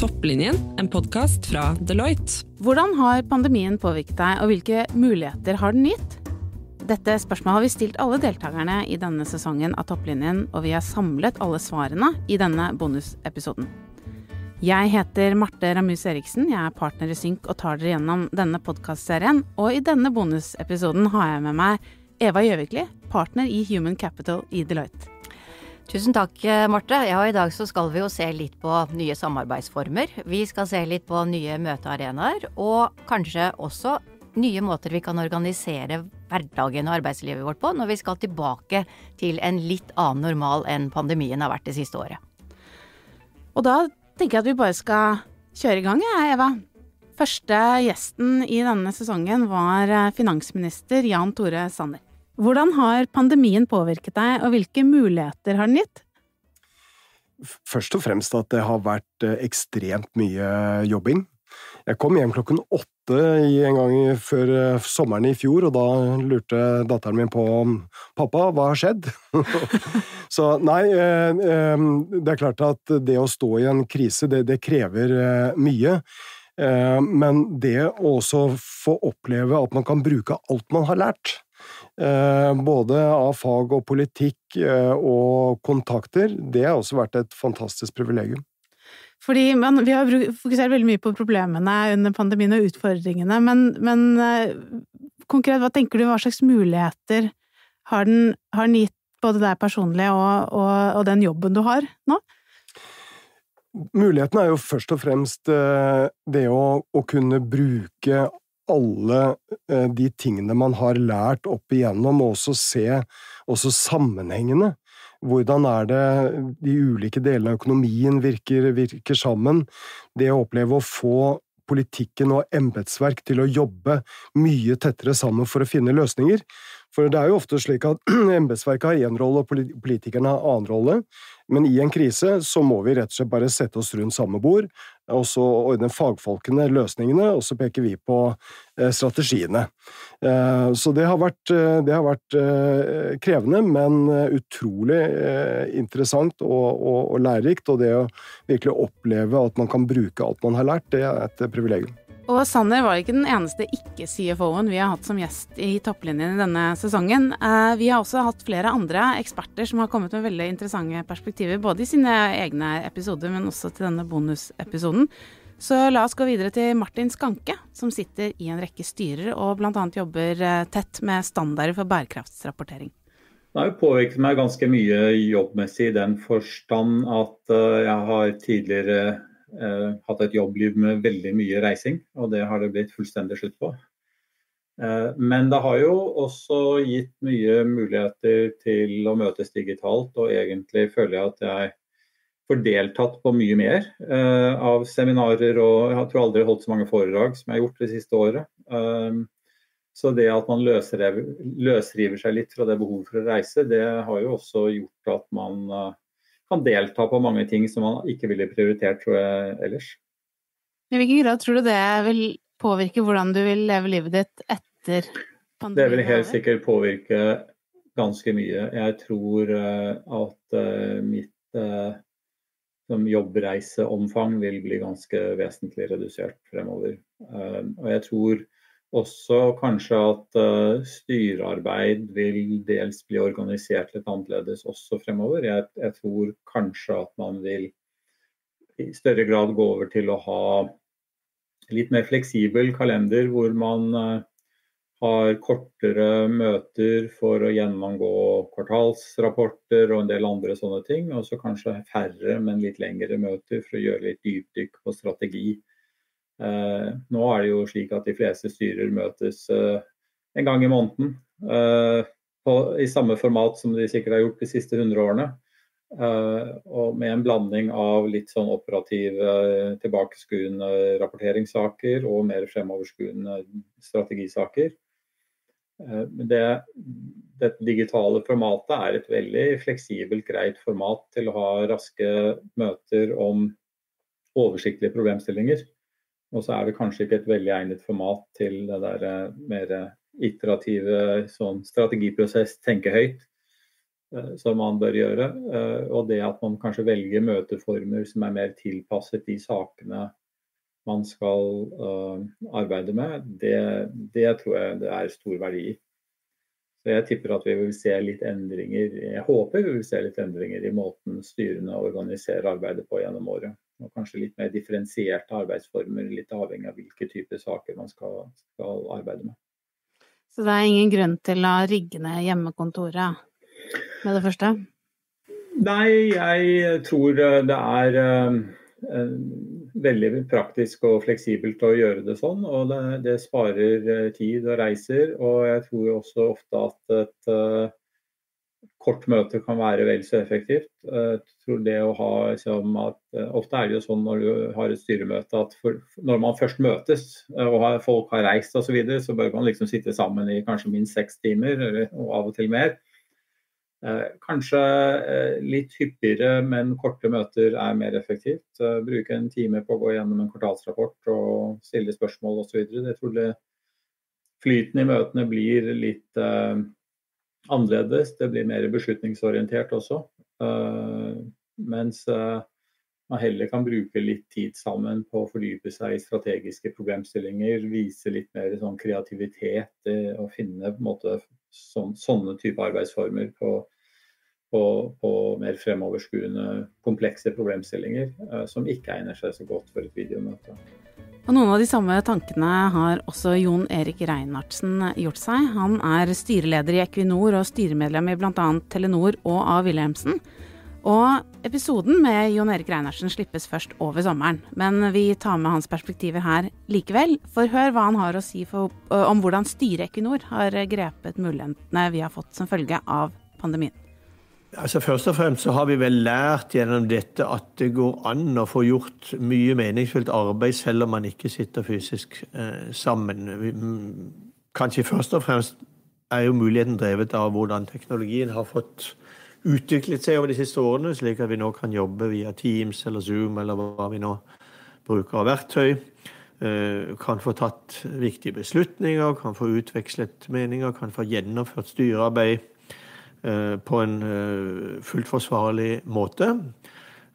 Topplinjen, en podkast fra Deloitte. Hvordan har pandemien påvirket deg, og hvilke muligheter har den gitt? Dette spørsmålet har vi stilt alle deltakerne i denne sesongen av Topplinjen, og vi har samlet alle svarene i denne bonusepisoden. Jeg heter Marte Ramus Eriksen, jeg er partner i Synk og tar dere gjennom denne podkastserien. Og i denne bonusepisoden har jeg med meg Eva Gjøvikli, partner i Human Capital i Deloitte. Tusen takk, Marte. Ja, I dag så skal vi jo se litt på nye samarbeidsformer. Vi skal se litt på nye møtearenaer, og kanskje også nye måter vi kan organisere hverdagen og arbeidslivet vårt på når vi skal tilbake til en litt annen normal enn pandemien har vært det siste året. Og da tenker jeg at vi bare skal kjøre i gang, jeg, Eva. Første gjesten i denne sesongen var eh, finansminister Jan Tore Sanner. Hvordan har pandemien påvirket deg, og hvilke muligheter har den gitt? Først og fremst at det har vært eh, ekstremt mye eh, jobbing. Jeg kom hjem klokken åtte en gang før eh, sommeren i fjor, og da lurte datteren min på pappa, hva har skjedd? Så nei, det er klart at det å stå i en krise, det, det krever mye. Men det å også få oppleve at man kan bruke alt man har lært, Eh, både av fag og politikk eh, og kontakter, det har også vært et fantastisk privilegium. Fordi man, Vi har fokusert veldig mye på problemene under pandemien og utfordringene, men, men eh, konkret, hva tenker du, hva slags muligheter har den, har den gitt både deg personlig og, og, og den jobben du har nå? Muligheten er jo først og fremst det å, å kunne bruke alle eh, de tingene man har lært opp igjennom, og også se også sammenhengene. Hvordan er det de ulike delene av økonomien virker, virker sammen? Det å oppleve å få politikken og embetsverk til å jobbe mye tettere sammen for å finne løsninger, for det er jo ofte slik at embetsverket har én rolle, og politikerne har annen rolle. Men i en krise så må vi rett og slett bare sette oss rundt samme bord, og så ordne fagfolkene løsningene, og så peker vi på eh, strategiene. Eh, så det har vært, eh, det har vært krevende, men utrolig interessant og, og, og lærerikt. Og det å virkelig oppleve at man kan bruke alt man har lært, det er et privilegium. Og Sanner var ikke den eneste ikke-CFO-en vi har hatt som gjest i topplinjen i denne sesongen. Eh, vi har også hatt flere andre eksperter som har kommet med veldig interessante perspektiver, både i sine egne episoder, men også til denne bonusepisoden. Så la oss gå videre til Martin Skanke, som sitter i en rekke styrer og bl.a. jobber eh, tett med standarder for bærekraftsrapportering. Det har jo påvirket meg ganske mye jobbmessig i den forstand at eh, jeg har tidligere Eh, hatt et jobbliv med veldig mye reising, og det har det blitt fullstendig slutt på. Eh, men det har jo også gitt mye muligheter til å møtes digitalt, og egentlig føler jeg at jeg får deltatt på mye mer eh, av seminarer og jeg tror aldri holdt så mange foredrag som jeg har gjort det siste året. Så det at man løsriver, løsriver seg litt fra det behovet for å reise, det har jo også gjort at man kan delta på mange ting som man ikke ville prioritert tror jeg, ellers. I hvilken grad tror du det vil påvirke hvordan du vil leve livet ditt etter pandemien? Det vil helt sikkert påvirke ganske mye. Jeg tror eh, at eh, mitt eh, jobbreiseomfang vil bli ganske vesentlig redusert fremover. Og jeg tror også kanskje at uh, styrearbeid vil dels bli organisert litt annerledes også fremover. Jeg, jeg, tror kanskje at man vil i større grad gå over til å ha litt mer fleksibel kalender, hvor man uh, har kortere møter for å gjennomgå kvartalsrapporter og en del andre sånne ting. Og så kanskje færre, men litt lengre møter for å gjøre litt dypdykk på strategi Eh, nå er det jo slik at de fleste styrer møtes eh, en gang i måneden. Eh, på, I samme format som de sikkert har gjort de siste 100 årene. og med en blanding av litt sånn operative, tilbakeskuende rapporteringssaker og mer fremoverskuende strategisaker. Det, det, digitale formatet er et veldig fleksibelt, greit format til å ha raske møter om oversiktlige problemstillinger. Og så er det kanskje ikke et veldig egnet format til det der eh, mer eh, iterative sånn strategiprosess, tenke høyt, eh, som man bør gjøre. Og det at man kanskje velger møteformer som er mer tilpasset de sakene man skal arbeide med, det, det tror jeg det er stor verdi i. Så jeg tipper at vi vil se litt endringer, jeg håper vi vil se litt endringer i måten styrene organiserer arbeidet på gjennom året og kanskje litt mer differensierte arbeidsformer, litt avhengig av hvilke typer saker man skal, skal, arbeide med. Så det er ingen grunn til å rigge ned hjemmekontoret med det første? Nei, jeg tror eh, det er eh, veldig praktisk og fleksibelt å gjøre det sånn. Og det, det sparer eh, tid og reiser. Og jeg tror også ofte at et kort møte kan være vel så effektivt. Eh, tror det å ha liksom, at eh, Ofte er det jo sånn når du har et styremøte at for, når man først møtes eh, og har, folk har reist osv., så, videre, så bør man liksom sitte sammen i kanskje minst seks timer, eller, og av og til mer. Kanskje litt hyppigere, men korte møter er mer effektivt. Bruke en time på å gå gjennom en kvartalsrapport og stille spørsmål osv. Jeg tror det, flyten i møtene blir litt annerledes. Det blir mer beslutningsorientert også. Eh, mens eh, man heller kan bruke litt tid sammen på å fordype seg i strategiske problemstillinger. Vise litt mer sånn kreativitet eh, og finne måte, sånn, sånne type arbeidsformer på på, på mer fremoverskuende, komplekse problemstillinger eh, som ikke egner seg så godt for et videomøte. Og Noen av de samme tankene har også Jon Erik Reinhardsen gjort seg. Han er styreleder i Equinor og styremedlem i bl.a. Telenor og A. Wilhelmsen. Og episoden med Jon Erik Reinhardsen slippes først over sommeren. Men vi tar med hans perspektiver her likevel. For hør hva han har å si for, eh, om hvordan styret Equinor har grepet mulighetene vi har fått som følge av pandemien. Altså Først og fremst så har vi vel lært gjennom dette at det går an å få gjort mye meningsfylt arbeid selv om man ikke sitter fysisk eh, sammen. Vi, mm, kanskje først og fremst er jo muligheten drevet av hvordan teknologien har fått utviklet seg over de siste årene, slik at vi nå kan jobbe via Teams eller Zoom eller hva vi nå bruker av verktøy. Eh, kan få tatt viktige beslutninger, kan få utvekslet meninger, kan få gjennomført styrearbeid Eh, på en eh, fullt forsvarlig måte.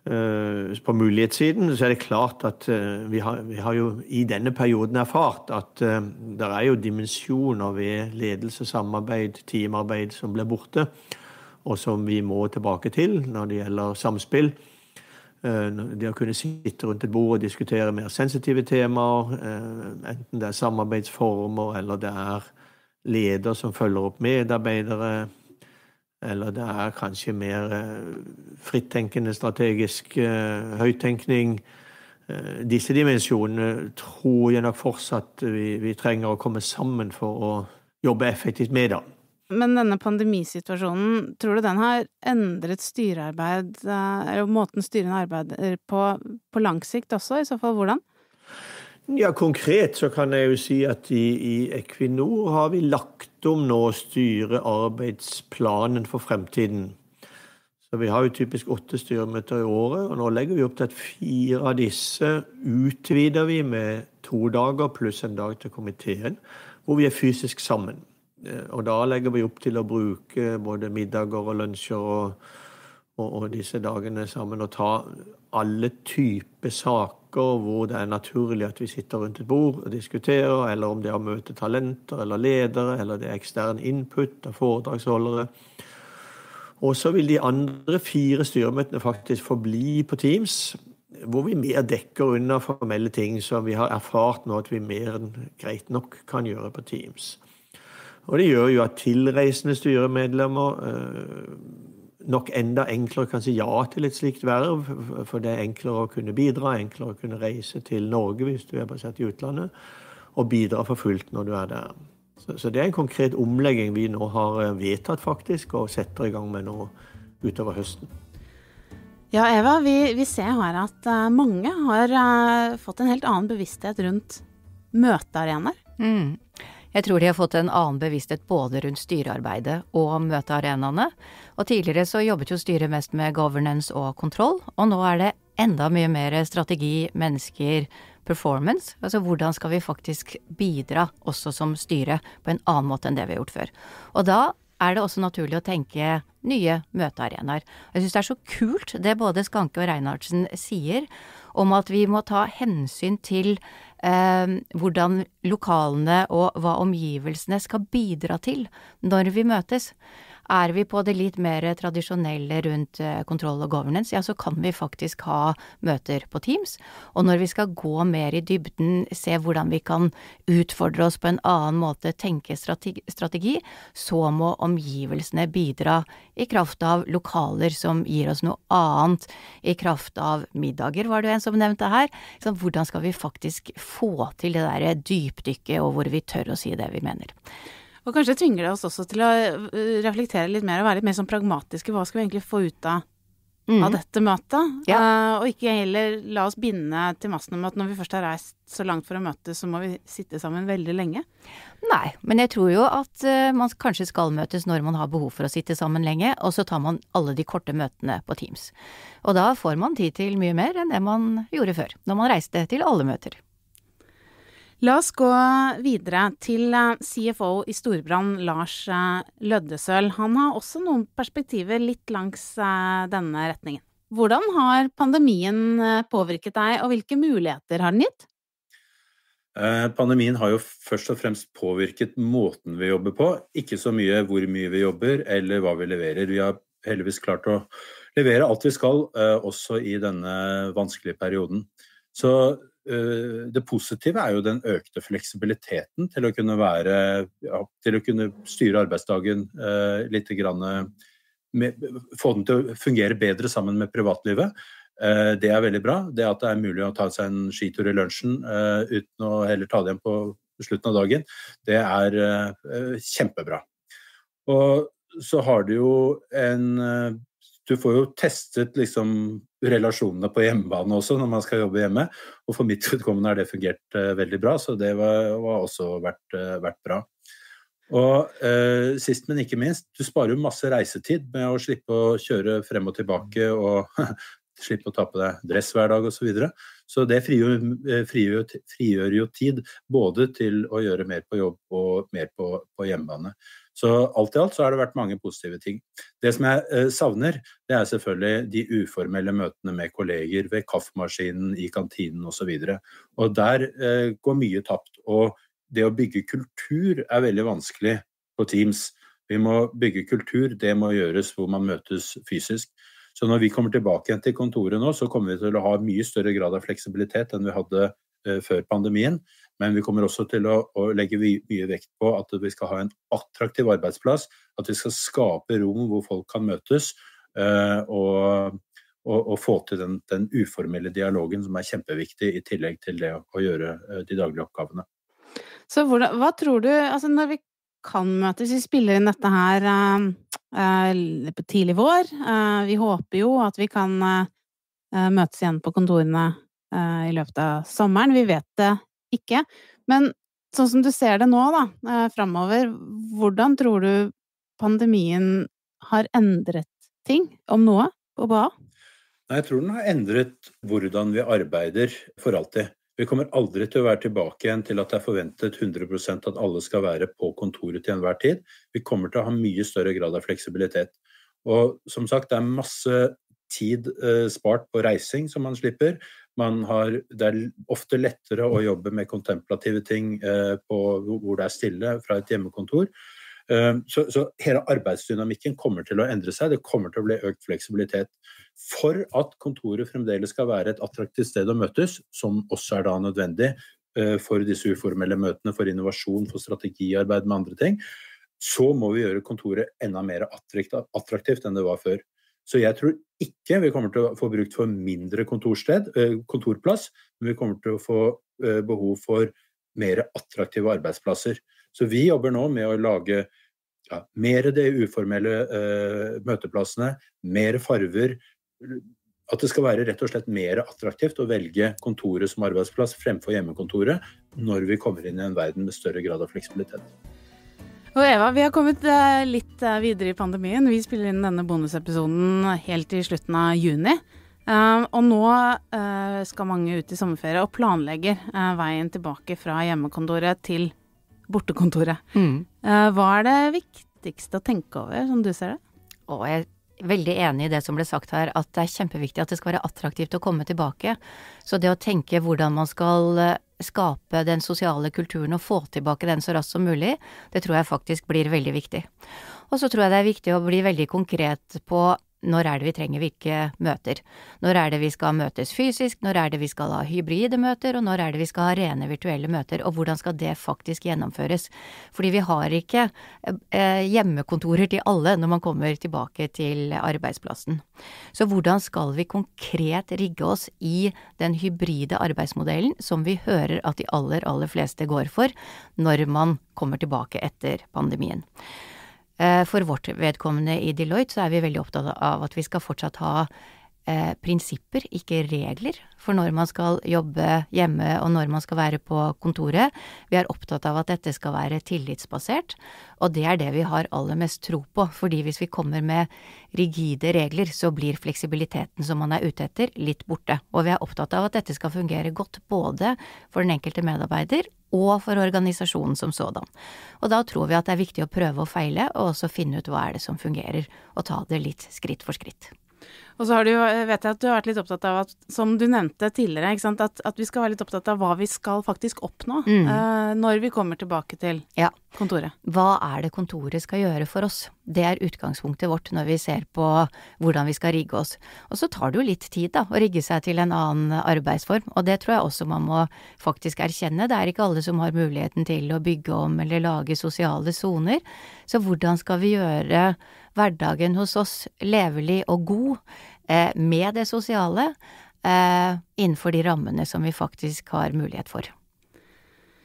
Eh, på mulighetssiden så er det klart at vi har, vi har jo i denne perioden erfart at det er jo dimensjoner ved ledelse, samarbeid, teamarbeid som blir borte, og som vi må tilbake til når det gjelder samspill. Det å kunne sitte rundt et bord og diskutere mer sensitive temaer, enten det er samarbeidsformer eller det er leder som følger opp medarbeidere, eller det er kanskje mer eh, frittenkende, strategisk eh, høyttenkning. Eh, disse dimensjonene tror jeg nok fortsatt vi, vi trenger å komme sammen for å jobbe effektivt med. da. Men denne pandemisituasjonen, tror du den har endret styrearbeid, eller måten styrene arbeider på på lang sikt også, i så fall hvordan? Ja, Konkret så kan jeg jo si at i, i, Equinor har vi lagt om nå å styre arbeidsplanen for fremtiden. Så Vi har jo typisk åtte styremøter i året, og nå legger vi opp til at fire av disse utvider vi med to dager pluss en dag til komiteen, hvor vi er fysisk sammen. Eh, og Da legger vi opp til å bruke både middager og lunsjer og, og, og disse dagene sammen og ta alle typer saker hvor det er naturlig at vi sitter rundt et bord og diskuterer, eller om det er å møte talenter eller ledere, eller det er ekstern input av foredragsholdere. Og så vil de andre fire styremøtene faktisk forbli på Teams, hvor vi mer dekker unna formelle ting som vi har erfart nå at vi mer enn greit nok kan gjøre på Teams. Og det gjør jo at tilreisende styremedlemmer eh, nok enda enklere kan si ja til et slikt verv, for det er enklere å kunne bidra, enklere å kunne reise til Norge hvis du er basert i utlandet, og bidra for fullt når du er der. Så, så det er en konkret omlegging vi nå har eh, vedtatt, faktisk, og setter i gang med nå utover høsten. Ja, Eva, vi, vi ser her at eh, mange har eh, fått en helt annen bevissthet rundt møtearenaer. Mm. Jeg tror de har fått en annen bevissthet både rundt styrearbeidet og møtearenaene. Og tidligere så jobbet jo styret mest med governance og kontroll, og nå er det enda mye mer strategi, mennesker, performance. Altså hvordan skal vi faktisk bidra også som styre på en annen måte enn det vi har gjort før. Og da er det også naturlig å tenke nye møtearenaer. Jeg syns det er så kult det både Skanke og Reinhardsen sier, om at vi må ta hensyn til eh, hvordan lokalene og hva omgivelsene skal bidra til når vi møtes. Er vi på det litt mer tradisjonelle rundt eh, kontroll og governance, ja så kan vi faktisk ha møter på Teams. Og når vi skal gå mer i dybden, se hvordan vi kan utfordre oss på en annen måte, tenke strategi, så må omgivelsene bidra i kraft av lokaler som gir oss noe annet, i kraft av middager, var det jo en som nevnte her. Så hvordan skal vi faktisk få til det derre dypdykket, og hvor vi tør å si det vi mener. Og kanskje tvinger det oss også til å eh, reflektere litt mer og være litt mer sånn pragmatiske. Hva skal vi egentlig få ut av, mm. av dette møtet? Ja. Uh, og ikke heller la oss binde til massen om at når vi først har reist så langt for å møtes, så må vi sitte sammen veldig lenge. Nei, men jeg tror jo at uh, man kanskje skal møtes når man har behov for å sitte sammen lenge, og så tar man alle de korte møtene på Teams. Og da får man tid til mye mer enn det man gjorde før, når man reiste til alle møter. La oss gå videre til eh, CFO i Storbrann, Lars eh, Løddesøl. Han har også noen perspektiver litt langs eh, denne retningen. Hvordan har pandemien påvirket deg, og hvilke muligheter har den gitt? Pandemien har jo først og fremst påvirket måten vi jobber på, ikke så mye hvor mye vi jobber eller hva vi leverer. Vi har heldigvis klart å levere alt vi skal, også i denne vanskelige perioden. Så Eh, det positive er jo den økte fleksibiliteten til å kunne, være, ja, til å kunne styre arbeidsdagen eh, litt eh, med, Få den til å fungere bedre sammen med privatlivet. Eh, det er veldig bra. Det at det er mulig å ta seg en skitur i lunsjen eh, uten å heller ta det igjen på slutten av dagen, det er eh, kjempebra. Og så har du jo en du får jo testet liksom relasjonene på hjemmebane også når man skal jobbe hjemme. Og for mitt utkommende har det fungert uh, veldig bra, så det har også vært, uh, vært, bra. Og uh, sist, men ikke minst, du sparer jo masse reisetid med å slippe å kjøre frem og tilbake og slippe å ta på deg dress hver dag osv. Så, videre. så det frigjør, frigjør, frigjør, jo tid både til å gjøre mer på jobb og mer på, på hjemmebane. Så alt i alt så har det vært mange positive ting. Det som jeg eh, savner, det er selvfølgelig de uformelle møtene med kolleger ved kaffemaskinen, i kantinen osv. Og, så og der eh, går mye tapt. Og det å bygge kultur er veldig vanskelig på Teams. Vi må bygge kultur, det må gjøres hvor man møtes fysisk. Så når vi kommer tilbake igjen til kontoret nå, så kommer vi til å ha mye større grad av fleksibilitet enn vi hadde Eh, før pandemien. Men vi kommer også til å, å legge mye vekt på at vi skal ha en attraktiv arbeidsplass. At vi skal skape rom hvor folk kan møtes. Eh, og, og, og få til den, den, uformelle dialogen som er kjempeviktig, i tillegg til det å, å gjøre eh, de daglige oppgavene. Så hvordan, hva tror du altså Når vi kan møtes, vi spiller inn dette her eh, på tidlig vår. Eh, vi håper jo at vi kan eh, møtes igjen på kontorene Eh, i løpet av sommeren. Vi vet det ikke. Men sånn som du ser det nå, da, eh, framover, hvordan tror du pandemien har endret ting, om noe, på BA? Jeg tror den har endret hvordan vi arbeider for alltid. Vi kommer aldri til å være tilbake igjen til at det er forventet 100 at alle skal være på kontoret til enhver tid. Vi kommer til å ha mye større grad av fleksibilitet. Og som sagt, det er masse tid eh, spart på reising som man slipper. Har, det er ofte lettere å jobbe med kontemplative ting eh, på, hvor det er stille, fra et hjemmekontor. Eh, så, så, hele arbeidsdynamikken kommer til å endre seg. Det kommer til å bli økt fleksibilitet. For at kontoret fremdeles skal være et attraktivt sted å møtes, som også er da nødvendig eh, for disse uformelle møtene, for innovasjon, for strategiarbeid med andre ting, så må vi gjøre kontoret enda mer attraktivt enn det var før. Så jeg tror ikke vi kommer til å få brukt for mindre eh, kontorplass, men vi kommer til å få eh, behov for mer attraktive arbeidsplasser. Så vi jobber nå med å lage ja, mer de uformelle eh, møteplassene, mer farver. At det skal være rett og slett mer attraktivt å velge kontoret som arbeidsplass fremfor hjemmekontoret når vi kommer inn i en verden med større grad av fleksibilitet. Og Eva, vi har kommet eh, litt eh, videre i pandemien. Vi spiller inn denne bonusepisoden helt i slutten av juni. Eh, og nå skal mange ut i sommerferie og planlegger veien tilbake fra hjemmekontoret til bortekontoret. Mm. hva er det viktigste å tenke over, som du ser det? Og jeg veldig enig i det som ble sagt her, at det er kjempeviktig at det skal være attraktivt å komme tilbake. Så det å tenke hvordan man skal eh, skape den sosiale kulturen og få tilbake den så raskt som mulig, det tror jeg faktisk blir veldig viktig. Og så tror jeg det er viktig å bli veldig konkret på når er det vi trenger hvilke møter. Når er det vi skal møtes fysisk, når er det vi skal ha hybride møter, og når er det vi skal ha rene virtuelle møter, og hvordan skal det faktisk gjennomføres. Fordi vi har ikke eh, hjemmekontorer til alle når man kommer tilbake til arbeidsplassen. Så hvordan skal vi konkret rigge oss i den hybride arbeidsmodellen som vi hører at de aller, aller fleste går for når man kommer tilbake etter pandemien. Eh, for vårt vedkommende i Deloitte så er vi veldig opptatt av at vi skal fortsatt ha eh, prinsipper, ikke regler, for når man skal jobbe hjemme og når man skal være på kontoret. Vi er opptatt av at dette skal være tillitsbasert, og det er det vi har aller mest tro på. Fordi hvis vi kommer med rigide regler, så blir fleksibiliteten som man er ute etter, litt borte. Og vi er opptatt av at dette skal fungere godt både for den enkelte medarbeider og for organisasjonen som sådan. Og da tror vi at det er viktig å prøve og feile, og også finne ut hva er det som fungerer, og ta det litt skritt for skritt. Og så du, eh, vet jeg at du har vært litt opptatt av, at, som du nevnte tidligere, at, at, vi skal være litt opptatt av hva vi skal faktisk oppnå mm. uh, når vi kommer tilbake til ja. kontoret. Hva er det kontoret skal gjøre for oss? Det er utgangspunktet vårt når vi ser på hvordan vi skal rigge oss. Og så tar det jo litt tid, da, å rigge seg til en annen arbeidsform, og det tror jeg også man må faktisk erkjenne. Det er ikke alle som har muligheten til å bygge om eller lage sosiale soner. Så hvordan skal vi gjøre hverdagen hos oss levelig og god? Eh, med det sosiale eh, innenfor de rammene som vi faktisk har mulighet for.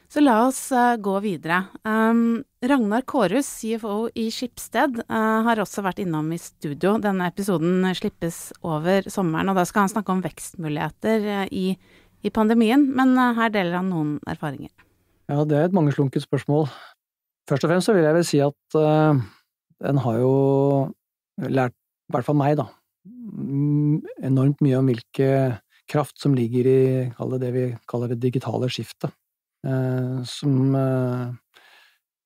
Så la oss eh, gå videre. Um, Ragnar Kårhus, CFO i Skipsted, uh, har også vært innom i studio. Denne episoden slippes over sommeren, og da skal han snakke om vekstmuligheter i, i pandemien. Men uh, her deler han noen erfaringer. Ja, det er et mangeslunket spørsmål. Først og fremst så vil jeg vel si at uh, en har jo lært, i hvert fall meg, da, Mm, enormt mye om hvilke kraft som ligger i det vi kaller det digitale skiftet. Eh, som eh,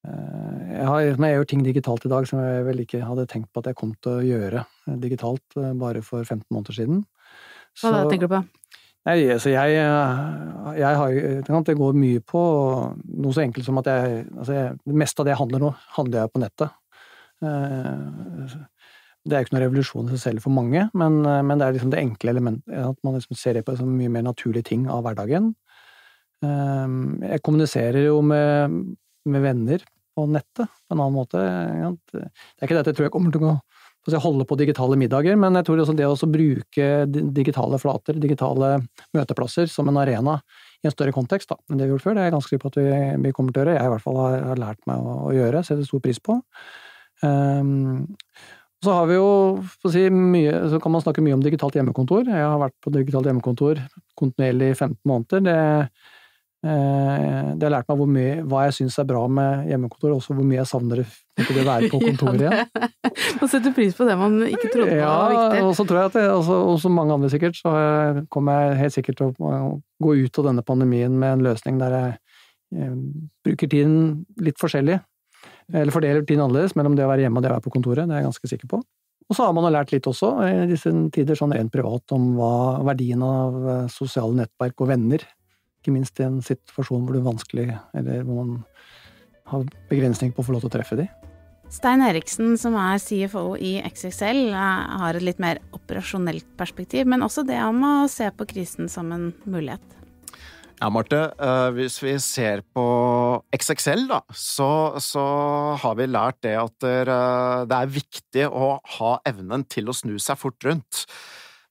eh, jeg har, når jeg gjør ting digitalt i dag som jeg vel ikke hadde tenkt på at jeg kom til å gjøre digitalt bare for 15 måneder siden. Så, Hva tenker du på? Nei, så altså, jeg, jeg har Det går mye på noe så enkelt som at jeg, altså Det meste av det jeg handler nå, handler jeg på nettet. Det er jo ikke noen revolusjon i seg selv for mange, men, eh, men det er liksom det enkle elementet. At man liksom ser det på som mye mer naturlige ting av hverdagen. Ehm, jeg kommuniserer jo med, med venner på nettet på en annen måte. Det er ikke det at jeg tror jeg kommer til å altså, holde på digitale middager, men jeg tror også det å bruke digitale flater, digitale møteplasser, som en arena i en større kontekst da, enn det vi har gjort før, det er jeg ganske sikker på at vi, kommer til å gjøre. Jeg i hvert fall har, lært meg å, å gjøre, setter stor pris på. Um, så har vi jo, si, mye, så kan man snakke mye om digitalt hjemmekontor. Jeg har vært på digitalt hjemmekontor kontinuerlig i 15 måneder. Det, eh, det har lært meg mye, hva jeg syns er bra med hjemmekontor, og også hvor mye jeg savner det å være på kontoret igjen. Man setter pris på det man ikke trodde ja, var viktig. og så tror jeg at det, også, altså, også mange andre sikkert, så eh, kommer jeg helt sikkert til å gå ut av denne pandemien med en løsning der jeg eh, bruker tiden litt forskjellig. Eller fordeler tiden annerledes mellom det å være hjemme og det å være på kontoret. det er jeg ganske sikker på. Og så har man lært litt også, eh, i disse tider sånn rent privat, om hva verdien av eh, sosiale nettverk og venner. Ikke minst i en situasjon hvor det er vanskelig, eller hvor man har begrensning på å få lov til å treffe de. Stein Eriksen, som er CFO i XXL, eh, har et litt mer operasjonelt perspektiv, men også det om å se på krisen som en mulighet. Ja, Marte. Eh, hvis vi ser på XXL, da, så, så har vi lært det at eh, det er viktig å ha evnen til å snu seg fort rundt.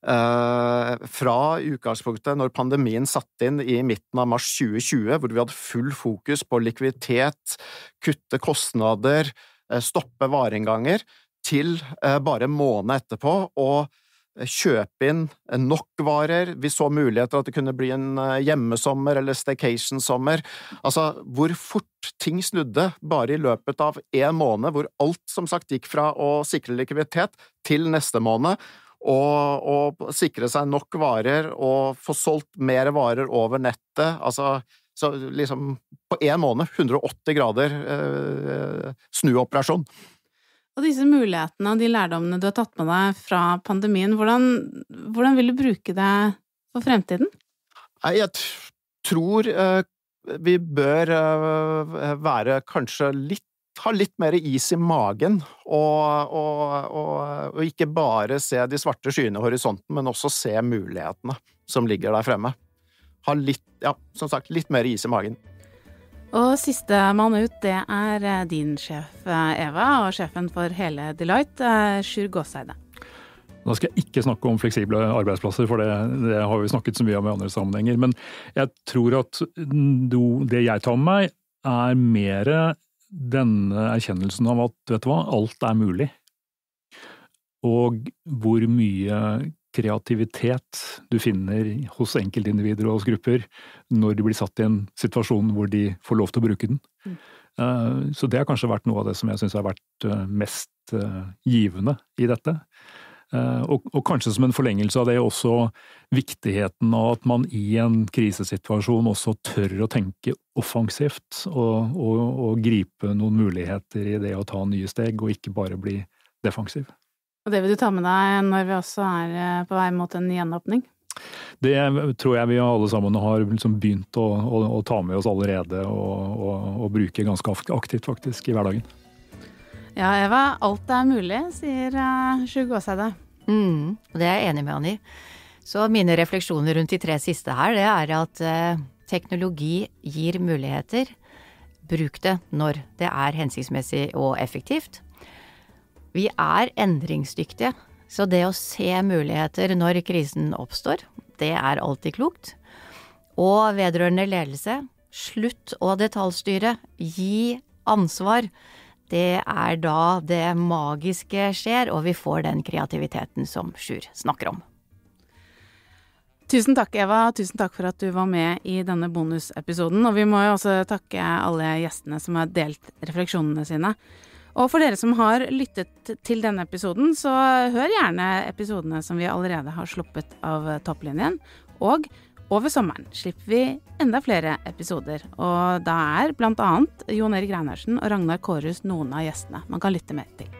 Eh, fra utgangspunktet når pandemien satte inn i midten av mars 2020, hvor vi hadde full fokus på likviditet, kutte kostnader, stoppe vareinnganger, til bare en måned etterpå og Eh, kjøpe inn eh, nok varer. Vi så muligheter at det kunne bli en eh, hjemmesommer eller staycation-sommer. Altså, hvor fort ting snudde bare i løpet av én måned, hvor alt som sagt gikk fra å sikre likviditet til neste måned. Og, og sikre seg nok varer og få solgt mer varer over nettet. Altså, så liksom på én måned 180 grader eh, snuoperasjon. Og disse mulighetene og de lærdommene du har tatt med deg fra pandemien, hvordan, hvordan vil du bruke det for fremtiden? Nei, jeg tror eh, vi bør eh, være kanskje litt ha litt mer is i magen, og, og, og, og, ikke bare se de svarte skyene i horisonten, men også se mulighetene som ligger der fremme. Ha litt, ja, som sagt, litt mer is i magen. Og sistemann ut, det er eh, din sjef eh, Eva, og sjefen for hele Delight, eh, Sjur Gåseide. Da skal jeg ikke snakke om fleksible arbeidsplasser, for det, det har vi snakket så mye om i andre sammenhenger. Men jeg tror at det jeg tar med meg, er mer denne erkjennelsen av at vet du hva, alt er mulig. Og hvor mye kreativitet du finner hos enkeltindivider og hos grupper når de blir satt i en situasjon hvor de får lov til å bruke den. Mm. Eh, så det har kanskje vært noe av det som jeg syns har vært eh, mest eh, givende i dette. Og, og, kanskje som en forlengelse av det også viktigheten av at man i en krisesituasjon også tør å tenke offensivt og, og, og gripe noen muligheter i det å ta nye steg, og ikke bare bli defensiv. Og det vil du ta med deg når vi også er eh, på vei mot en gjenåpning? Det tror jeg vi alle sammen har liksom begynt å, å, å, ta med oss allerede og, og, og bruke ganske aktivt faktisk i hverdagen. Ja, Eva. Alt er mulig, sier eh, Sjug Gåseide. Mm, det er jeg enig med han i. Så mine refleksjoner rundt de tre siste her, det er at eh, teknologi gir muligheter. Bruk det når det er hensiktsmessig og effektivt. Vi er endringsdyktige, så det å se muligheter når krisen oppstår, det er alltid klokt. Og vedrørende ledelse, slutt å detaljstyre, gi ansvar. Det er da det magiske skjer, og vi får den kreativiteten som Sjur snakker om. Tusen takk, Eva. Tusen takk for at du var med i denne bonusepisoden. Og vi må jo også takke alle gjestene som har delt refleksjonene sine. Og for dere som har lyttet til denne episoden, så hør gjerne episodene som vi allerede har sluppet av Topplinjen. Og over sommeren slipper vi enda flere episoder. Og da er bl.a. Jon Erik Reinertsen og Ragnar Kårhus noen av gjestene man kan lytte mer til.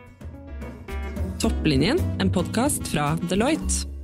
Topplinjen, en podkast fra Deloitte.